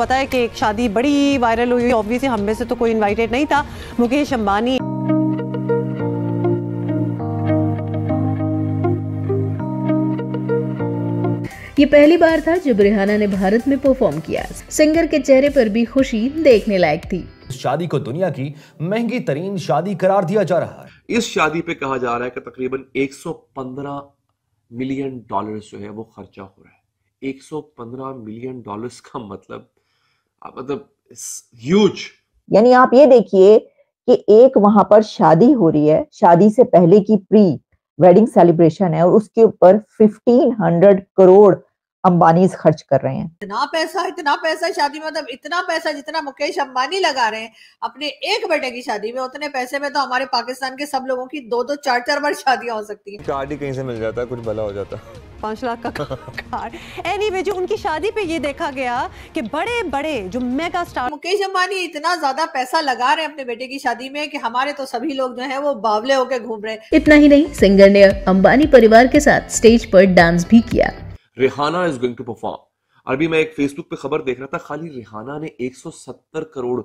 पता है कि एक शादी बड़ी वायरल हुई ऑब्वियसली हम में से तो कोई इनवाइटेड नहीं था मुकेश अंबानी ये पहली बार था जब रिहाना ने भारत में परफॉर्म किया सिंगर के चेहरे पर भी खुशी देखने लायक थी शादी को दुनिया की महंगी तरीन शादी करार दिया जा रहा है इस शादी पे कहा जा रहा है कि तकरीबन 115 मिलियन डॉलर्स जो है वो खर्चा हो रहा है 115 मिलियन डॉलर्स का मतलब मतलब ह्यूज यानी आप ये देखिए कि एक वहां पर शादी हो रही है शादी से पहले की प्री वेडिंग सेलिब्रेशन है और उसके ऊपर 1500 करोड़ अंबानी खर्च कर रहे हैं इतना पैसा इतना पैसा शादी में मतलब इतना पैसा जितना मुकेश अंबानी लगा रहे हैं अपने एक बेटे की शादी में उतने पैसे में तो हमारे पाकिस्तान के सब लोगों की दो दो चार चार बार शादियां हो सकती है कार्ड ही कहीं से मिल जाता है कुछ भला हो जाता पांच लाख का कार्ड एनी anyway, जो उनकी शादी पे ये देखा गया कि बड़े बड़े जो मेगा स्टार मुकेश अंबानी इतना ज्यादा पैसा लगा रहे हैं अपने बेटे की शादी में कि हमारे तो सभी लोग जो है वो बावले होकर घूम रहे हैं इतना ही नहीं सिंगर ने अंबानी परिवार के साथ स्टेज पर डांस भी किया Rihanna is going to perform अभी मैं एक फेसबुक पे खबर देख रहा था खाली रिहाना ने 170 करोड़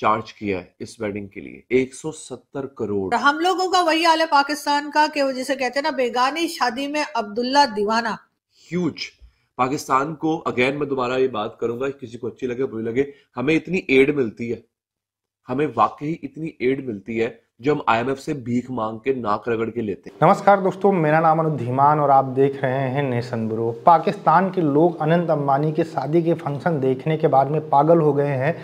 चार्ज किया है इस वेडिंग के लिए 170 करोड़ तो हम लोगों का वही हाल है पाकिस्तान का कि वो जिसे कहते हैं ना बेगानी शादी में अब्दुल्ला दीवाना ह्यूज पाकिस्तान को अगेन मैं दोबारा ये बात करूंगा किसी को अच्छी लगे बुरी लगे हमें इतनी एड मिलती है हमें वाकई इतनी एड मिलती है जो हम आईएमएफ से भीख मांग के नाक रगड़ के लेते हैं नमस्कार दोस्तों मेरा नाम अनु धीमान और आप देख रहे हैं नेशन ब्रो पाकिस्तान के लोग अनंत अंबानी के शादी के फंक्शन देखने के बाद में पागल हो गए हैं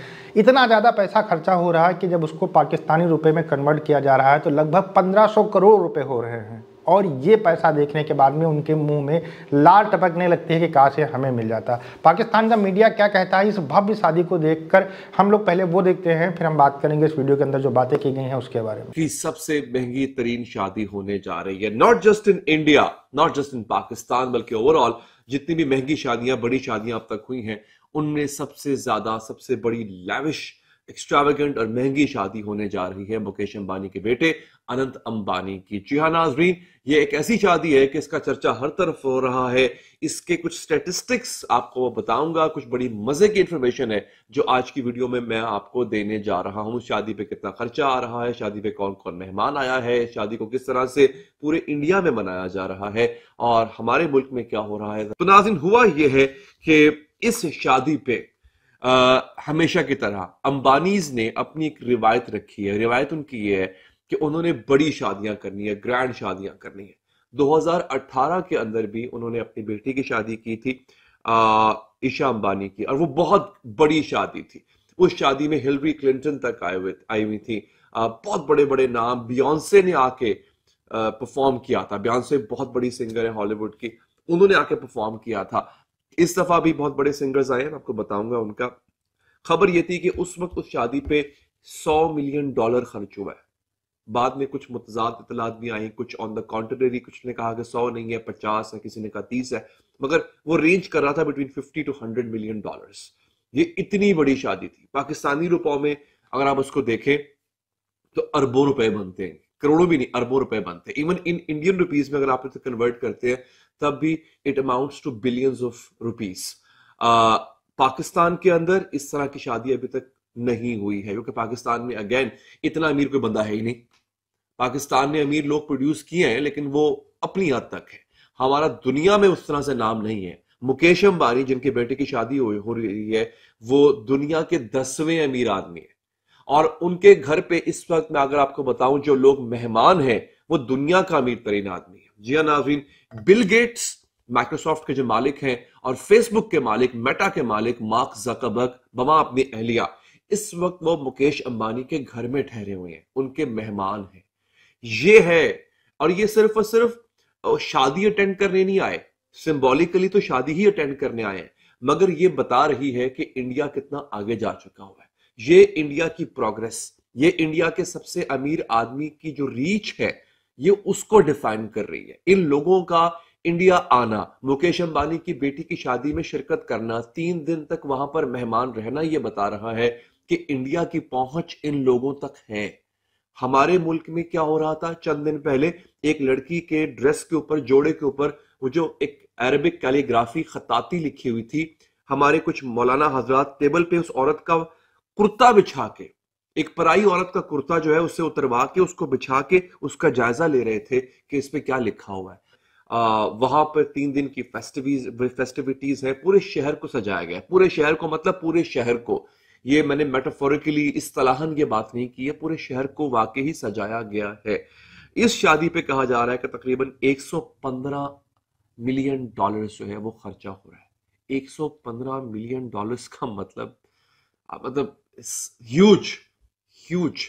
इतना ज़्यादा पैसा खर्चा हो रहा है कि जब उसको पाकिस्तानी रुपए में कन्वर्ट किया जा रहा है तो लगभग पंद्रह करोड़ रुपये हो रहे हैं और ये पैसा देखने के बाद में उनके मुंह में लाल टपकने लगती है कि कहाँ से हमें मिल जाता पाकिस्तान का मीडिया क्या कहता है इस भव्य शादी को देखकर हम लोग पहले वो देखते हैं फिर हम बात करेंगे इस वीडियो के अंदर जो बातें की गई हैं उसके बारे में की सबसे महंगी तरीन शादी होने जा रही है not just in India not just in Pakistan बल्कि ओवरऑल जितनी भी महंगी शादियां बड़ी शादियां अब तक हुई हैं उनमें सबसे ज्यादा सबसे बड़ी लैविश एक्स्ट्रावेगेंट और महंगी शादी होने जा रही है मुकेश अंबानी के बेटे अनंत अंबानी की जी हाँ नाजरीन ये एक ऐसी शादी है कि इसका चर्चा हर तरफ हो रहा है इसके कुछ स्टेटिस्टिक्स आपको बताऊंगा कुछ बड़ी मजे की इंफॉर्मेशन है जो आज की वीडियो में मैं आपको देने जा रहा हूँ शादी पे कितना खर्चा आ रहा है शादी पे कौन कौन मेहमान आया है शादी को किस तरह से पूरे इंडिया में मनाया जा रहा है और हमारे मुल्क में क्या हो रहा है तो नाजिन हुआ यह है कि इस शादी पे आ, हमेशा की तरह अंबानीज ने अपनी एक रिवायत रखी है रिवायत उनकी ये है कि उन्होंने बड़ी शादियां करनी है ग्रैंड शादियां करनी है 2018 के अंदर भी उन्होंने अपनी बेटी की शादी की थी आ, ईशा अंबानी की और वो बहुत बड़ी शादी थी उस शादी में हिलरी क्लिंटन तक आए हुए आई हुई थी आ, बहुत बड़े बड़े नाम बियॉन्से ने आके परफॉर्म किया था बियॉन्से बहुत बड़ी सिंगर है हॉलीवुड की उन्होंने आके परफॉर्म किया था इस दफा भी बहुत बड़े सिंगर्स आए हैं आपको बताऊंगा उनका खबर यह थी कि उस वक्त उस शादी पे 100 मिलियन डॉलर खर्च हुआ है बाद में कुछ मुतजाद इतलात भी आई कुछ ऑन द कॉन्ट्रेरी कुछ ने कहा कि सौ नहीं है पचास है किसी ने कहा तीस है मगर वो रेंज कर रहा था between fifty to hundred million dollar ये इतनी बड़ी शादी थी पाकिस्तानी रुपयों में अगर आप उसको देखें तो अरबों रुपए बनते हैं करोड़ों भी नहीं अरबों रुपए बनते हैं इवन इन इंडियन रुपीज में अगर आप इसे कन्वर्ट करते हैं तब भी it amounts to billions of rupees Pakistan के अंदर इस तरह की शादी अभी तक नहीं हुई है क्योंकि पाकिस्तान में अगेन इतना अमीर कोई बंदा है ही नहीं पाकिस्तान ने अमीर लोग प्रोड्यूस किए हैं लेकिन वो अपनी हद तक है हमारा दुनिया में उस तरह से नाम नहीं है मुकेश अंबानी जिनके बेटे की शादी हो, हो रही है वो दुनिया के दसवें अमीर आदमी है और उनके घर पे इस वक्त मैं अगर आपको बताऊं जो लोग मेहमान हैं वो दुनिया का अमीर तरीन आदमी है जिया नाजीन बिल गेट्स माइक्रोसॉफ्ट के जो मालिक हैं और फेसबुक के मालिक मेटा के मालिक मार्क जकबक बमा अपनी अहलिया इस वक्त वो मुकेश अंबानी के घर में ठहरे हुए हैं उनके मेहमान हैं ये है और ये सिर्फ और सिर्फ शादी अटेंड करने नहीं आए सिंबॉलिकली तो शादी ही अटेंड करने आए हैं मगर ये बता रही है कि इंडिया कितना आगे जा चुका हुआ है ये इंडिया की प्रोग्रेस ये इंडिया के सबसे अमीर आदमी की जो रीच है ये उसको डिफाइन कर रही है इन लोगों का इंडिया आना मुकेश अंबानी की बेटी की शादी में शिरकत करना तीन दिन तक वहां पर मेहमान रहना यह बता रहा है कि इंडिया की पहुंच इन लोगों तक है हमारे मुल्क में क्या हो रहा था चंद दिन पहले एक लड़की के ड्रेस के ऊपर जोड़े के ऊपर वो जो एक अरबिक कैलीग्राफी खताती लिखी हुई थी हमारे कुछ मौलाना हजरात टेबल पे उस औरत का कुर्ता बिछा के एक पराई औरत का कुर्ता जो है उसे उतरवा के उसको बिछा के उसका जायजा ले रहे थे कि इस पर क्या लिखा हुआ है आ, वहां पर तीन दिन की फेस्टिवीज फेस्टिविटीज है पूरे शहर को सजाया गया पूरे शहर को मतलब पूरे शहर को ये मैंने मेटाफोरिकली इस तलाहन ये बात नहीं की है पूरे शहर को वाकई ही सजाया गया है इस शादी पे कहा जा रहा है कि तकरीबन 115 मिलियन डॉलर्स जो है वो खर्चा हो रहा है 115 मिलियन डॉलर्स का मतलब मतलब ह्यूज ह्यूज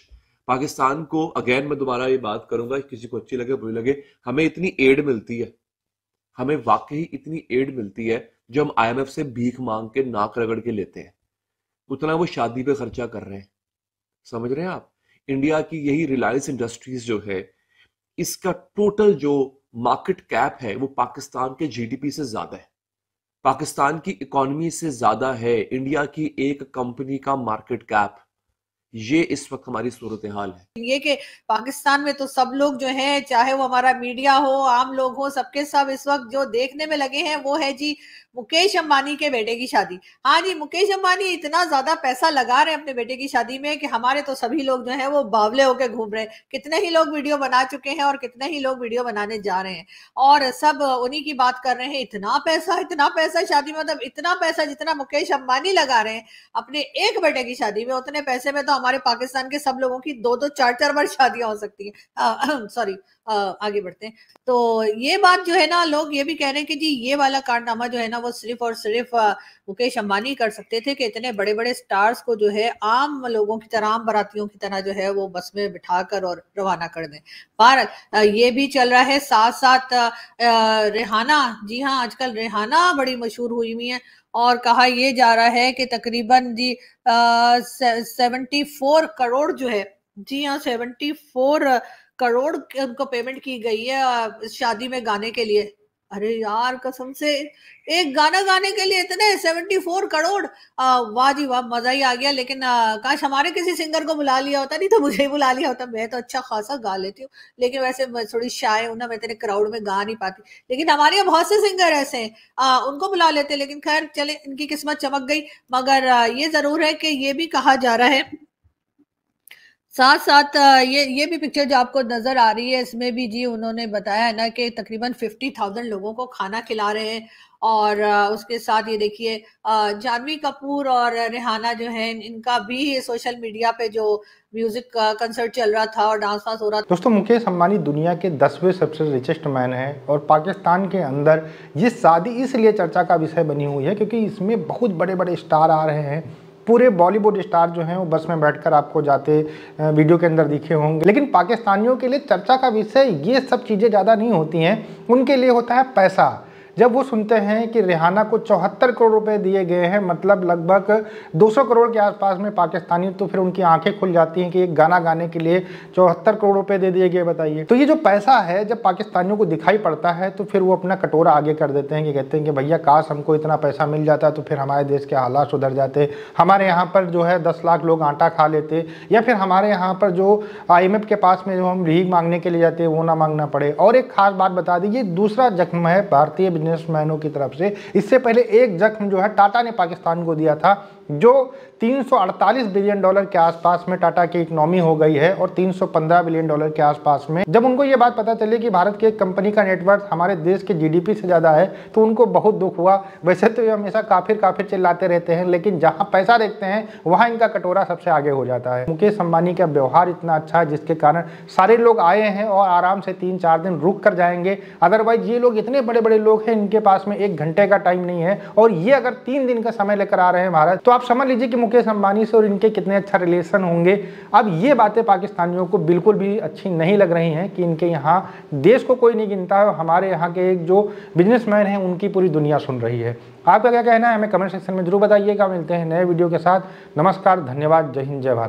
पाकिस्तान को अगेन मैं दोबारा ये बात करूंगा किसी को अच्छी लगे बुरी लगे हमें इतनी एड मिलती है हमें वाकई इतनी एड मिलती है जो हम आईएमएफ से भीख मांग के नाक रगड़ के लेते हैं उतना वो शादी पे खर्चा कर रहे हैं समझ रहे हैं आप इंडिया की यही रिलायंस इंडस्ट्रीज जो है इसका टोटल जो मार्केट कैप है वो पाकिस्तान के जीडीपी से ज्यादा है पाकिस्तान की इकोनॉमी से ज्यादा है इंडिया की एक कंपनी का मार्केट कैप ये इस वक्त हमारी सूरत हाल है तो ये कि पाकिस्तान में तो सब लोग जो हैं चाहे वो हमारा मीडिया हो आम लोग हो सबके सब इस वक्त जो देखने में लगे हैं वो है जी मुकेश अंबानी के बेटे की शादी हाँ जी मुकेश अंबानी इतना ज्यादा पैसा लगा रहे हैं अपने बेटे की शादी में कि हमारे तो सभी लोग जो हैं वो बावले होके घूम रहे हैं कितने ही लोग वीडियो बना चुके हैं और कितने ही लोग वीडियो बनाने जा रहे हैं और सब उन्हीं की बात कर रहे हैं इतना पैसा इतना पैसा शादी में मतलब इतना पैसा जितना मुकेश अंबानी लगा रहे हैं अपने एक बेटे की शादी में उतने पैसे में तो हमारे पाकिस्तान के सब लोगों की दो दो चार चार बार शादियां हो सकती हैं सॉरी हाँ, आगे बढ़ते हैं तो ये बात जो है ना लोग ये भी कह रहे हैं कि जी ये वाला कारनामा जो है ना वो सिर्फ और सिर्फ मुकेश अंबानी कर सकते थे कि इतने बड़े बड़े स्टार्स को जो है आम लोगों की तरह आम बरातियों की तरह जो है वो बस में बिठा और रवाना कर दें पर ये भी चल रहा है साथ साथ रेहाना जी हाँ आजकल रेहाना बड़ी मशहूर हुई हुई है और कहा यह जा रहा है कि तकरीबन जी सेवेंटी फोर करोड़ जो है जी हाँ सेवेंटी फोर करोड़ उनको पेमेंट की गई है शादी में गाने के लिए अरे यार कसम से एक गाना गाने के लिए इतने सेवेंटी फोर करोड़ वाह जी वाह मजा ही आ गया लेकिन आ, काश हमारे किसी सिंगर को बुला लिया होता नहीं तो मुझे ही बुला लिया होता मैं तो अच्छा खासा गा लेती हूँ लेकिन वैसे मैं थोड़ी शाय हूँ ना मैं इतने क्राउड में गा नहीं पाती लेकिन हमारे यहाँ बहुत से सिंगर ऐसे हैं उनको बुला लेते लेकिन खैर चले इनकी किस्मत चमक गई मगर आ, ये जरूर है कि ये भी कहा जा रहा है साथ साथ ये ये भी पिक्चर जो आपको नजर आ रही है इसमें भी जी उन्होंने बताया है ना कि तकरीबन फिफ्टी थाउजेंड लोगों को खाना खिला रहे हैं और उसके साथ ये देखिए जानवी कपूर और रेहाना जो है इनका भी सोशल मीडिया पे जो म्यूजिक कंसर्ट चल रहा था और डांस वांस हो रहा था दोस्तों मुकेश अंबानी दुनिया के दसवें सबसे रिचेस्ट मैन है और पाकिस्तान के अंदर ये शादी इसलिए चर्चा का विषय बनी हुई है क्योंकि इसमें बहुत बड़े बड़े स्टार आ रहे हैं पूरे बॉलीवुड स्टार जो हैं वो बस में बैठकर आपको जाते वीडियो के अंदर दिखे होंगे लेकिन पाकिस्तानियों के लिए चर्चा का विषय ये सब चीज़ें ज़्यादा नहीं होती हैं उनके लिए होता है पैसा जब वो सुनते हैं कि रिहाना को चौहत्तर करोड़ रुपए दिए गए हैं मतलब लगभग 200 करोड़ के आसपास में पाकिस्तानी तो फिर उनकी आंखें खुल जाती हैं कि एक गाना गाने के लिए चौहत्तर करोड़ रुपए दे दिए गए बताइए तो ये जो पैसा है जब पाकिस्तानियों को दिखाई पड़ता है तो फिर वो अपना कटोरा आगे कर देते हैं कि कहते हैं कि भैया काश हमको इतना पैसा मिल जाता तो फिर हमारे देश के हालात सुधर जाते हमारे यहाँ पर जो है दस लाख लोग आटा खा लेते या फिर हमारे यहाँ पर जो आई के पास में जो हम रीग मांगने के लिए जाते वो ना मांगना पड़े और एक खास बात बता दीजिए दूसरा जख्म है भारतीय बिजनेसमैनों की तरफ से इससे पहले एक जख्म जो है टाटा ने पाकिस्तान को दिया था जो 348 बिलियन डॉलर के आसपास में टाटा की इकोनॉमी हो गई है और 315 बिलियन डॉलर के आसपास में जब उनको ये बात पता चली कि भारत की एक कंपनी का नेटवर्क हमारे देश के जीडीपी से ज़्यादा है तो उनको बहुत दुख हुआ वैसे तो ये हमेशा काफिर काफिर चिल्लाते रहते हैं लेकिन जहाँ पैसा देखते हैं वहाँ इनका कटोरा सबसे आगे हो जाता है मुकेश अंबानी का व्यवहार इतना अच्छा है जिसके कारण सारे लोग आए हैं और आराम से तीन चार दिन रुक कर जाएंगे अदरवाइज ये लोग इतने बड़े बड़े लोग हैं इनके पास में एक घंटे का टाइम नहीं है और ये अगर तीन दिन का समय लेकर आ रहे हैं भारत तो आप समझ लीजिए कि मुकेश अंबानी से और इनके कितने अच्छा रिलेशन होंगे अब ये बातें पाकिस्तानियों को बिल्कुल भी अच्छी नहीं लग रही हैं कि इनके यहाँ देश को कोई नहीं गिनता है हमारे यहाँ के एक जो बिजनेसमैन हैं उनकी पूरी दुनिया सुन रही है आपका क्या कहना है हमें कमेंट सेक्शन में जरूर बताइएगा मिलते हैं नए वीडियो के साथ नमस्कार धन्यवाद जय हिंद जय भारत